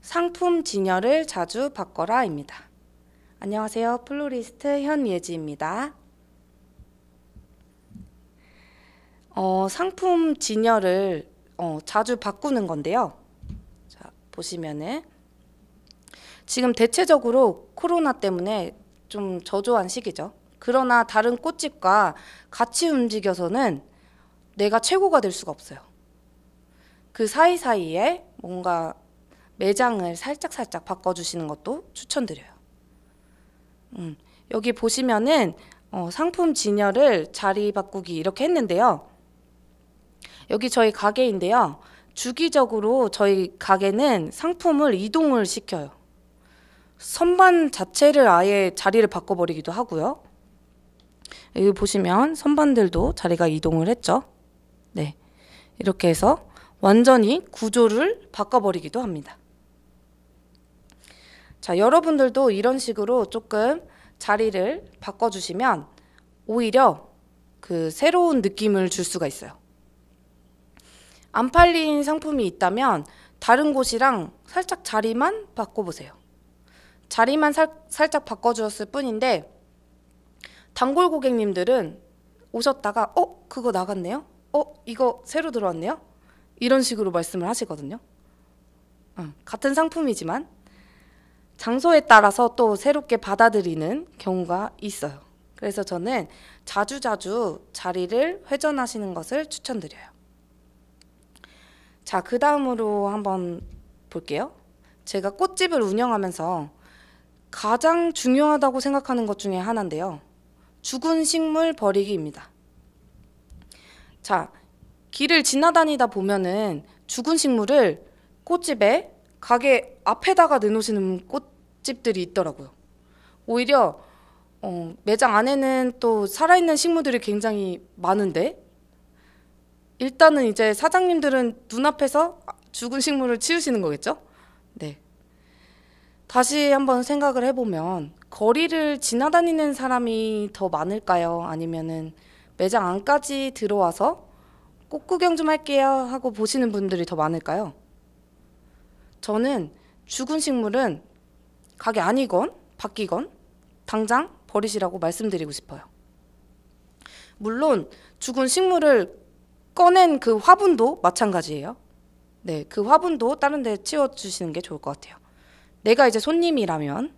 상품 진열을 자주 바꿔라입니다. 안녕하세요. 플로리스트 현예지입니다. 어, 상품 진열을 어, 자주 바꾸는 건데요. 자, 보시면은 지금 대체적으로 코로나 때문에 좀 저조한 시기죠. 그러나 다른 꽃집과 같이 움직여서는 내가 최고가 될 수가 없어요. 그 사이사이에 뭔가 매장을 살짝살짝 바꿔주시는 것도 추천드려요. 음, 여기 보시면은 어, 상품 진열을 자리 바꾸기 이렇게 했는데요. 여기 저희 가게인데요. 주기적으로 저희 가게는 상품을 이동을 시켜요. 선반 자체를 아예 자리를 바꿔버리기도 하고요. 여기 보시면 선반들도 자리가 이동을 했죠. 네. 이렇게 해서 완전히 구조를 바꿔버리기도 합니다. 자, 여러분들도 이런 식으로 조금 자리를 바꿔주시면 오히려 그 새로운 느낌을 줄 수가 있어요. 안 팔린 상품이 있다면 다른 곳이랑 살짝 자리만 바꿔보세요. 자리만 살, 살짝 바꿔주었을 뿐인데 단골 고객님들은 오셨다가 어? 그거 나갔네요? 어? 이거 새로 들어왔네요? 이런 식으로 말씀을 하시거든요. 같은 상품이지만 장소에 따라서 또 새롭게 받아들이는 경우가 있어요. 그래서 저는 자주자주 자리를 회전하시는 것을 추천드려요. 자, 그 다음으로 한번 볼게요. 제가 꽃집을 운영하면서 가장 중요하다고 생각하는 것 중에 하나인데요. 죽은 식물 버리기입니다. 자, 길을 지나다니다 보면은 죽은 식물을 꽃집에 가게 앞에다가 내놓으시는 꽃집들이 있더라고요. 오히려 어, 매장 안에는 또 살아있는 식물들이 굉장히 많은데 일단은 이제 사장님들은 눈앞에서 죽은 식물을 치우시는 거겠죠? 네. 다시 한번 생각을 해보면 거리를 지나다니는 사람이 더 많을까요? 아니면은 매장 안까지 들어와서 꽃 구경 좀 할게요 하고 보시는 분들이 더 많을까요? 저는 죽은 식물은 가게 아니건 바뀌건 당장 버리시라고 말씀드리고 싶어요. 물론 죽은 식물을 꺼낸 그 화분도 마찬가지예요. 네, 그 화분도 다른 데 치워주시는 게 좋을 것 같아요. 내가 이제 손님이라면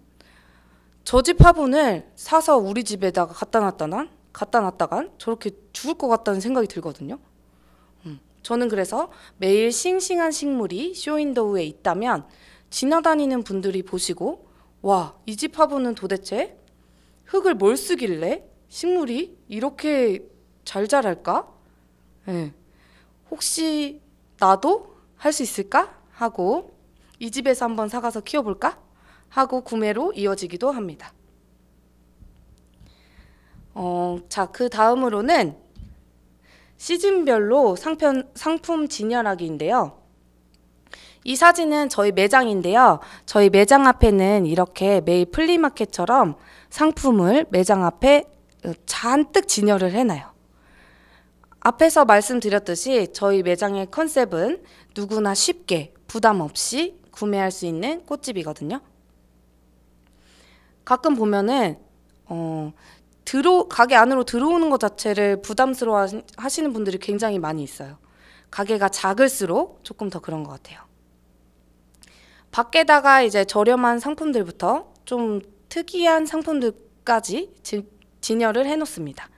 저 집 화분을 사서 우리 집에다가 갖다 놨다간 갖다 놨다간 저렇게 죽을 것 같다는 생각이 들거든요. 저는 그래서 매일 싱싱한 식물이 쇼윈도우에 있다면 지나다니는 분들이 보시고 와, 이 집 화분은 도대체 흙을 뭘 쓰길래 식물이 이렇게 잘 자랄까? 네. 혹시 나도 할 수 있을까? 하고 이 집에서 한번 사가서 키워볼까? 하고 구매로 이어지기도 합니다. 어, 자, 그 다음으로는 시즌별로 상편, 상품 진열하기인데요. 이 사진은 저희 매장인데요. 저희 매장 앞에는 이렇게 매일 플리마켓처럼 상품을 매장 앞에 잔뜩 진열을 해놔요. 앞에서 말씀드렸듯이 저희 매장의 컨셉은 누구나 쉽게 부담 없이 구매할 수 있는 꽃집이거든요. 가끔 보면은 어, 들어 가게 안으로 들어오는 것 자체를 부담스러워 하시는 분들이 굉장히 많이 있어요. 가게가 작을수록 조금 더 그런 것 같아요. 밖에다가 이제 저렴한 상품들부터 좀 특이한 상품들까지 지, 진열을 해놓습니다.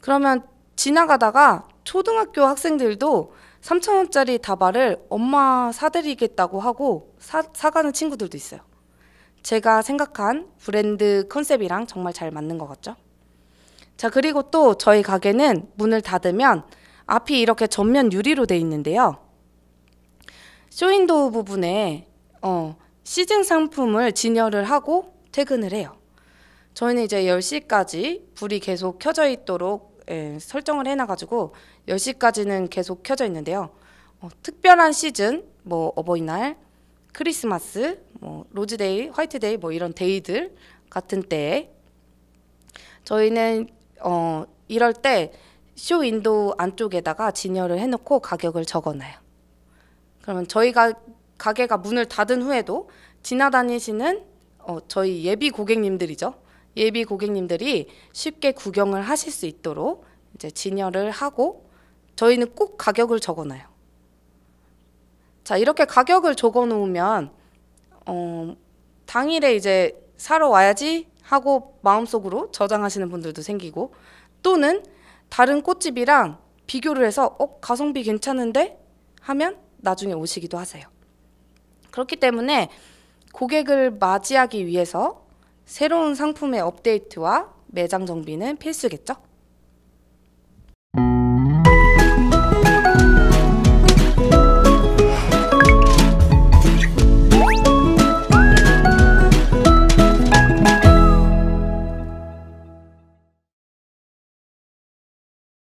그러면 지나가다가 초등학교 학생들도 3,000원짜리 다발을 엄마 사드리겠다고 하고 사, 사가는 친구들도 있어요. 제가 생각한 브랜드 컨셉이랑 정말 잘 맞는 것 같죠? 자, 그리고 또 저희 가게는 문을 닫으면 앞이 이렇게 전면 유리로 돼 있는데요. 쇼윈도우 부분에 어, 시즌 상품을 진열을 하고 퇴근을 해요. 저희는 이제 10시까지 불이 계속 켜져 있도록 예, 설정을 해놔가지고 10시까지는 계속 켜져 있는데요. 어, 특별한 시즌, 뭐 어버이날, 크리스마스, 뭐 로즈데이, 화이트데이 뭐 이런 데이들 같은 때에 저희는 어, 이럴 때 쇼윈도 안쪽에다가 진열을 해놓고 가격을 적어놔요. 그러면 저희가 가게가 문을 닫은 후에도 지나다니시는 어, 저희 예비 고객님들이죠. 예비 고객님들이 쉽게 구경을 하실 수 있도록 이제 진열을 하고 저희는 꼭 가격을 적어놔요. 자 이렇게 가격을 적어놓으면 어, 당일에 이제 사러 와야지 하고 마음속으로 저장하시는 분들도 생기고 또는 다른 꽃집이랑 비교를 해서 어 가성비 괜찮은데 하면 나중에 오시기도 하세요. 그렇기 때문에 고객을 맞이하기 위해서 새로운 상품의 업데이트와 매장 정비는 필수겠죠.